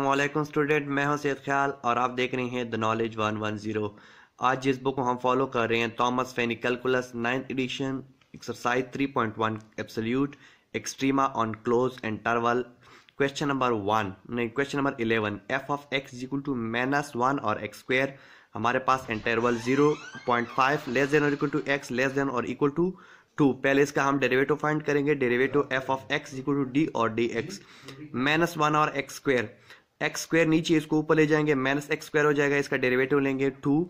वालेकुम स्टूडेंट मैं हूं सैद ख्याल और आप देख रहे हैं the knowledge one one zero आज जिस बुक को हम फॉलो कर रहे हैं Thomas Finney calculus ninth edition exercise three point one absolute extrema on closed interval question number one नहीं question number eleven f of x equal to minus one और x square हमारे पास interval zero point five less than और equal to x less than और equal to two पहले इसका हम derivative find करेंगे derivative f of x equal to d और डी एक्स माइनस वन और एक्स स्क्वेयर एक्स स्क्वेयर नीचे इसको ऊपर ले जाएंगे माइनस एक्स स्क्वेयर हो जाएगा इसका डेरिवेटिव लेंगे two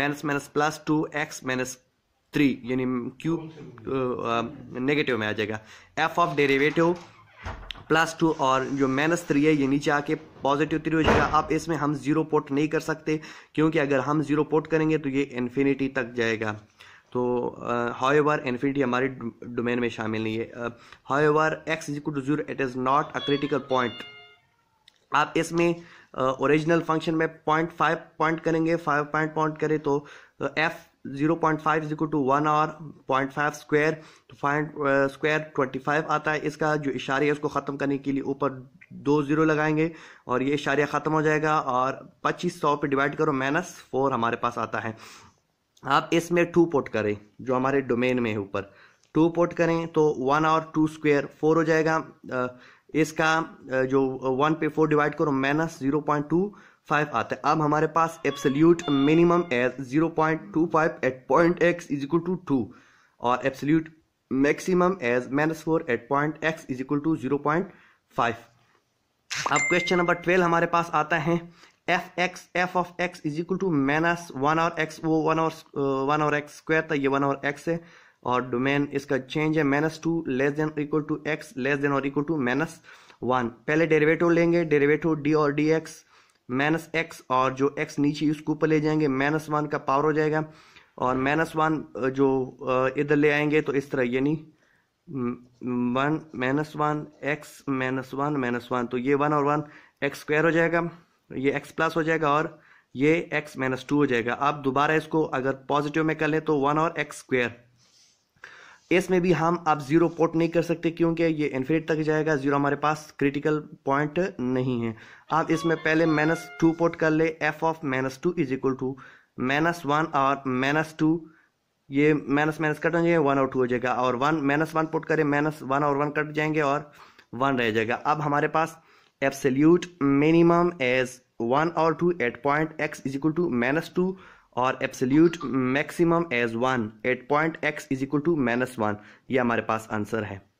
minus minus plus two x minus three यानी क्यूब नेगेटिव में आ जाएगा f of derivative plus two और जो माइनस थ्री है ये नीचे आके पॉजिटिव थ्री हो जाएगा अब इसमें हम जीरो पोर्ट नहीं कर सकते क्योंकि अगर हम जीरो पोर्ट करेंगे तो ये इन्फिनिटी तक जाएगा तो हाउ एवर इन्फिनिटी हमारे डोमेन में शामिल नहीं है however x is to zero it is not a critical point आप इसमें ओरिजिनल फंक्शन में पॉइंट फाइव पॉइंट करेंगे फाइव पॉइंट पॉइंट करें तो f zero point five is equal two one over point five square तो five square twenty five आता है इसका जो इशारे है उसको ख़त्म करने के लिए ऊपर दो ज़ीरो लगाएंगे और ये इशारे ख़त्म हो जाएगा और पच्चीस सौ पर डिवाइड करो माइनस फोर हमारे पास आता है आप इसमें टू पोट करें जो हमारे डोमेन में है ऊपर टू पोट करें तो one over two square four हो जाएगा इसका जो वन पे फोर डिवाइड करो minus zero point two five आता है अब हमारे पास absolute minimum as zero point two five at point x is equal to two और absolute maximum as minus four at point x is equal to zero point five अब question number twelve हमारे पास आता है f x f of x is equal to minus one और x वो one और one और एक्स स्क्वायर था ये वन और एक्स है और डोमेन इसका चेंज है minus two less than equal to x less than और इक्वल टू माइनस वन पहले डेरिवेटिव लेंगे डेरिवेटिव डी और डी एक्स माइनस एक्स और जो एक्स नीचे उसके ऊपर ले जाएंगे माइनस वन का पावर हो जाएगा और माइनस वन जो इधर ले आएंगे तो इस तरह यानी one minus one x minus one minus one तो ये वन और वन एक्स स्क्वायर हो जाएगा ये एक्स प्लस हो जाएगा और ये एक्स माइनस टू हो जाएगा आप दोबारा इसको अगर पॉजिटिव में कर लें तो वन और एक्स स्क्वायर इसमें भी हम आप जीरो पोर्ट नहीं कर सकते क्योंकि ये इन्फिनिट तक जाएगा जीरो हमारे पास क्रिटिकल पॉइंट नहीं है आप इसमें पहले माइनस टू पोर्ट कर ले f of minus two is equal to minus one और माइनस टू ये माइनस माइनस कट जाएंगे वन और टू हो जाएगा और वन माइनस वन पोर्ट करें माइनस वन और वन कट जाएंगे और वन रह जाएगा अब हमारे पास एब्सोल्यूट मिनिमम एज वन और two at point x is equal to minus two और absolute maximum as one at point x is equal to minus one ये हमारे पास आंसर है